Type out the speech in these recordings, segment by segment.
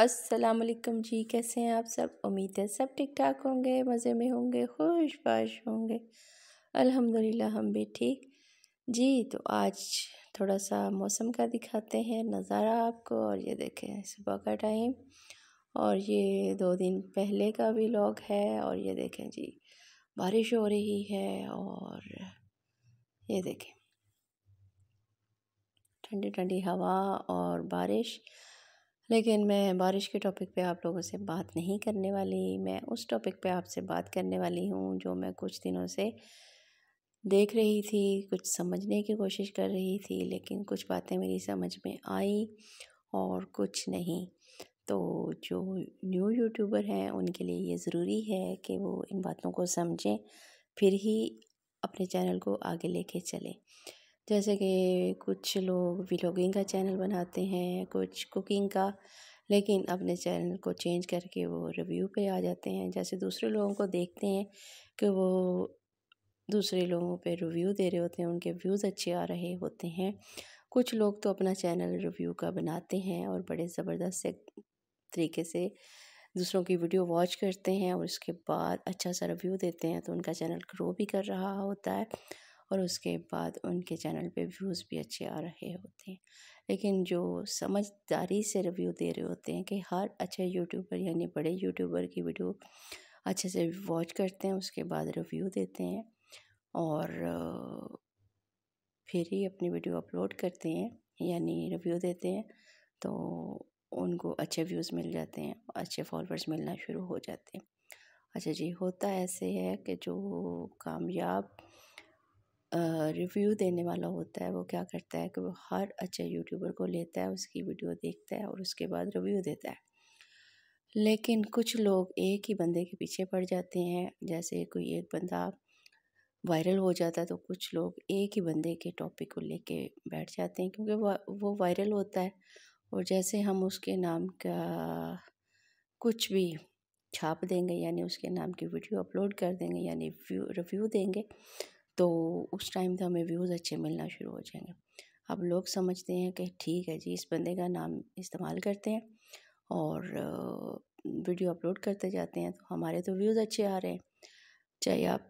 असलकम जी कैसे हैं आप सब उम्मीद है सब ठीक ठाक होंगे मज़े में होंगे खुश बाश होंगे अल्हम्दुलिल्लाह हम भी ठीक जी तो आज थोड़ा सा मौसम का दिखाते हैं नज़ारा आपको और ये देखें सुबह का टाइम और ये दो दिन पहले का भी लॉग है और ये देखें जी बारिश हो रही है और ये देखें ठंडी ठंडी हवा और बारिश लेकिन मैं बारिश के टॉपिक पे आप लोगों से बात नहीं करने वाली मैं उस टॉपिक पे आपसे बात करने वाली हूँ जो मैं कुछ दिनों से देख रही थी कुछ समझने की कोशिश कर रही थी लेकिन कुछ बातें मेरी समझ में आई और कुछ नहीं तो जो न्यू यूट्यूबर हैं उनके लिए ये ज़रूरी है कि वो इन बातों को समझें फिर ही अपने चैनल को आगे लेके चलें जैसे कि कुछ लोग व्लॉगिंग का चैनल बनाते हैं कुछ कुकिंग का लेकिन अपने चैनल को चेंज करके वो रिव्यू पे आ जाते हैं जैसे दूसरे लोगों को देखते हैं कि वो दूसरे लोगों पे रिव्यू दे रहे होते हैं उनके व्यूज़ अच्छे आ रहे होते हैं कुछ लोग तो अपना चैनल रिव्यू का बनाते हैं और बड़े ज़बरदस्त तरीके से दूसरों की वीडियो वॉच करते हैं और उसके बाद अच्छा सा रिव्यू देते हैं तो उनका चैनल ग्रो भी कर रहा होता है और उसके बाद उनके चैनल पे व्यूज़ भी अच्छे आ रहे होते हैं लेकिन जो समझदारी से रिव्यू दे रहे होते हैं कि हर अच्छे यूट्यूबर यानी बड़े यूट्यूबर की वीडियो अच्छे से वॉच करते हैं उसके बाद रिव्यू देते हैं और फिर ही अपनी वीडियो अपलोड करते हैं यानी रिव्यू देते हैं तो उनको अच्छे व्यूज़ मिल जाते हैं अच्छे फॉलोअर्स मिलना शुरू हो जाते हैं अच्छा जी होता ऐसे है कि जो कामयाब रिव्यू देने वाला होता है वो क्या करता है कि वो हर अच्छे यूट्यूबर को लेता है उसकी वीडियो देखता है और उसके बाद रिव्यू देता है लेकिन कुछ लोग एक ही बंदे के पीछे पड़ जाते हैं जैसे कोई एक बंदा वायरल हो जाता है तो कुछ लोग एक ही बंदे के टॉपिक को लेके बैठ जाते हैं क्योंकि वो वायरल होता है और जैसे हम उसके नाम का कुछ भी छाप देंगे यानी उसके नाम की वीडियो अपलोड कर देंगे यानी रिव्यू देंगे तो उस टाइम से हमें व्यूज़ अच्छे मिलना शुरू हो जाएंगे अब लोग समझते हैं कि ठीक है जी इस बंदे का नाम इस्तेमाल करते हैं और वीडियो अपलोड करते जाते हैं तो हमारे तो व्यूज़ अच्छे आ रहे हैं चाहे आप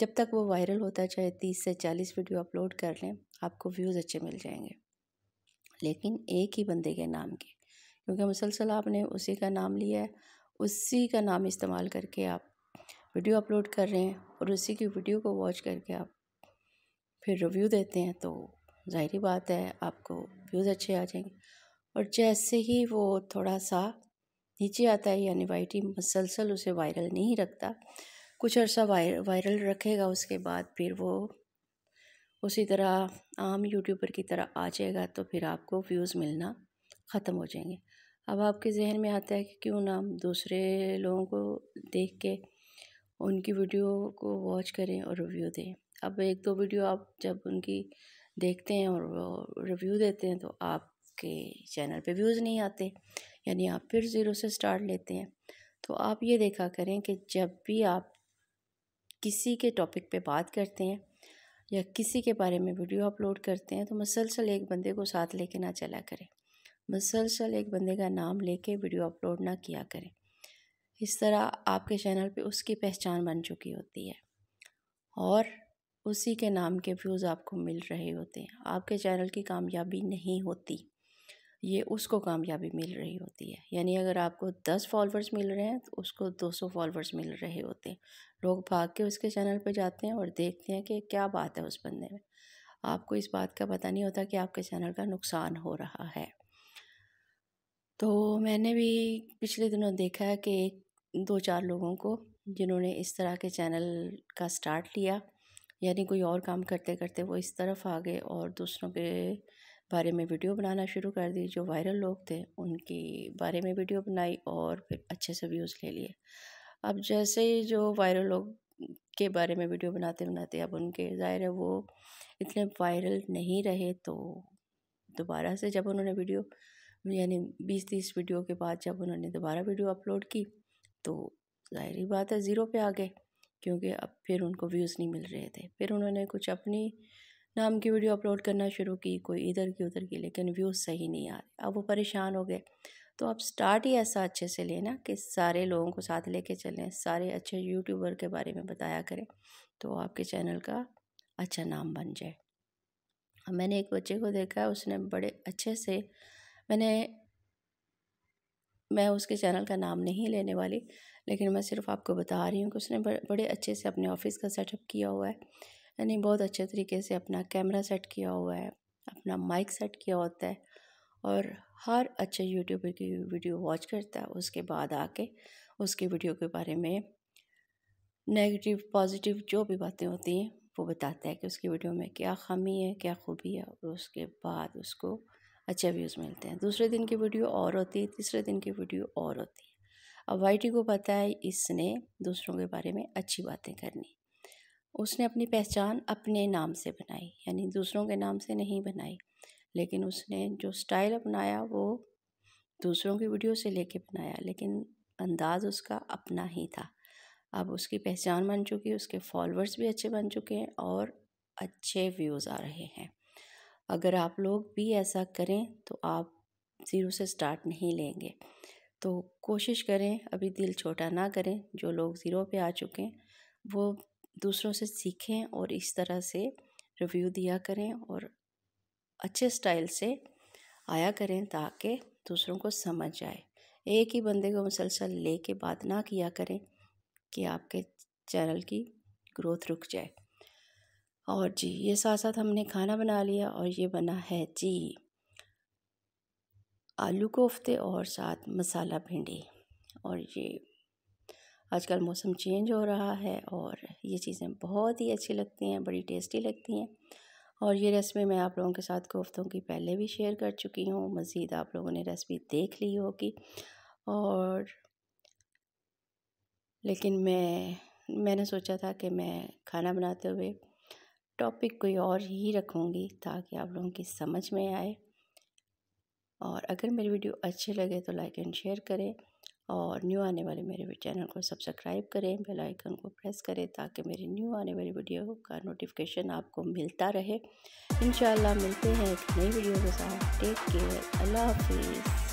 जब तक वो वायरल होता है चाहे तीस से चालीस वीडियो अपलोड कर लें आपको व्यूज़ अच्छे मिल जाएंगे लेकिन एक ही बंदे के नाम के क्योंकि मुसलसल आपने उसी का नाम लिया है उसी का नाम इस्तेमाल करके आप वीडियो अपलोड कर रहे हैं और उसी की वीडियो को वॉच करके आप फिर रिव्यू देते हैं तो ज़ाहरी बात है आपको व्यूज़ अच्छे आ जाएंगे और जैसे ही वो थोड़ा सा नीचे आता है यानी वाइटी मसलसल उसे वायरल नहीं रखता कुछ अर्सा वायर वायरल रखेगा उसके बाद फिर वो उसी तरह आम यूट्यूबर की तरह आ जाएगा तो फिर आपको व्यूज़ मिलना ख़त्म हो जाएंगे अब आपके जहन में आता है कि क्यों ना दूसरे लोगों को देख के उनकी वीडियो को वॉच करें और रिव्यू दें अब एक दो वीडियो आप जब उनकी देखते हैं और रिव्यू देते हैं तो आपके चैनल पे व्यूज़ नहीं आते यानी आप फिर ज़ीरो से स्टार्ट लेते हैं तो आप ये देखा करें कि जब भी आप किसी के टॉपिक पे बात करते हैं या किसी के बारे में वीडियो अपलोड करते हैं तो मसलसल एक बंदे को साथ लेके ना चला करें मसलसल एक बंदे का नाम लेके वीडियो अपलोड ना किया करें इस तरह आपके चैनल पे उसकी पहचान बन चुकी होती है और उसी के नाम के व्यूज़ आपको मिल रहे होते हैं आपके चैनल की कामयाबी नहीं होती ये उसको कामयाबी मिल रही होती है यानी अगर आपको दस फॉलोअर्स मिल रहे हैं तो उसको दो सौ फॉलोअर्स मिल रहे होते हैं लोग भाग के उसके चैनल पर जाते हैं और देखते हैं कि क्या बात है उस बंदे में आपको इस बात का पता नहीं होता कि आपके चैनल का नुकसान हो रहा है तो मैंने भी पिछले दिनों देखा है कि एक दो चार लोगों को जिन्होंने इस तरह के चैनल का स्टार्ट लिया यानी कोई और काम करते करते वो इस तरफ आ गए और दूसरों के बारे में वीडियो बनाना शुरू कर दी जो वायरल लोग थे उनके बारे में वीडियो बनाई और फिर अच्छे से व्यूज़ ले लिए अब जैसे ही जो वायरल लोग के बारे में वीडियो बनाते बनाते अब उनके ज़ाहिर है वो इतने वायरल नहीं रहे तो दोबारा से जब उन्होंने वीडियो यानी बीस तीस वीडियो के बाद जब उन्होंने दोबारा वीडियो अपलोड की तो ज़ाहिर बात है ज़ीरो पे आ गए क्योंकि अब फिर उनको व्यूज़ नहीं मिल रहे थे फिर उन्होंने कुछ अपनी नाम की वीडियो अपलोड करना शुरू की कोई इधर की उधर की लेकिन व्यूज़ सही नहीं आ रहे अब वो परेशान हो गए तो आप स्टार्ट ही ऐसा अच्छे से लेना कि सारे लोगों को साथ लेके चलें सारे अच्छे यूट्यूबर के बारे में बताया करें तो आपके चैनल का अच्छा नाम बन जाए मैंने एक बच्चे को देखा उसने बड़े अच्छे से मैंने मैं उसके चैनल का नाम नहीं लेने वाली लेकिन मैं सिर्फ आपको बता रही हूँ कि उसने बड़े अच्छे से अपने ऑफिस का सेटअप किया हुआ है यानी बहुत अच्छे तरीके से अपना कैमरा सेट किया हुआ है अपना माइक सेट किया होता है और हर अच्छे यूट्यूबर की वीडियो वॉच करता है उसके बाद आके उसके वीडियो के बारे में नेगेटिव पॉजिटिव जो भी बातें होती हैं वो बताता है कि उसकी वीडियो में क्या खामी है क्या खूबी है और उसके बाद उसको अच्छे व्यूज़ मिलते हैं दूसरे दिन की वीडियो और होती है तीसरे दिन की वीडियो और होती है अब वाइटी को पता है इसने दूसरों के बारे में अच्छी बातें करनी उसने अपनी पहचान अपने नाम से बनाई यानी दूसरों के नाम से नहीं बनाई लेकिन उसने जो स्टाइल अपनाया वो दूसरों की वीडियो से लेके बनाया लेकिन अंदाज़ उसका अपना ही था अब उसकी पहचान बन चुकी उसके फॉलोअर्स भी अच्छे बन चुके हैं और अच्छे व्यूज़ आ रहे हैं अगर आप लोग भी ऐसा करें तो आप ज़ीरो से स्टार्ट नहीं लेंगे तो कोशिश करें अभी दिल छोटा ना करें जो लोग ज़ीरो पे आ चुके हैं वो दूसरों से सीखें और इस तरह से रिव्यू दिया करें और अच्छे स्टाइल से आया करें ताकि दूसरों को समझ आए एक ही बंदे को मुसलसल ले के बात ना किया करें कि आपके चैनल की ग्रोथ रुक जाए और जी ये साथ साथ हमने खाना बना लिया और ये बना है जी आलू कोफ्ते और साथ मसाला भिंडी और ये आजकल मौसम चेंज हो रहा है और ये चीज़ें बहुत ही अच्छी लगती हैं बड़ी टेस्टी लगती हैं और ये रेसिपी मैं आप लोगों के साथ कोफ्तों की पहले भी शेयर कर चुकी हूँ मज़ीद आप लोगों ने रेसिपी देख ली होगी और लेकिन मैं मैंने सोचा था कि मैं खाना बनाते हुए टॉपिक कोई और ही रखूँगी ताकि आप लोगों की समझ में आए और अगर मेरी वीडियो अच्छे लगे तो लाइक एंड शेयर करें और न्यू आने वाले मेरे चैनल को सब्सक्राइब करें बेल आइकन को प्रेस करें ताकि मेरी न्यू आने वाली वीडियो का नोटिफिकेशन आपको मिलता रहे इन मिलते हैं एक नई वीडियो के साथ टेक केयर अल्लाह हाफिज़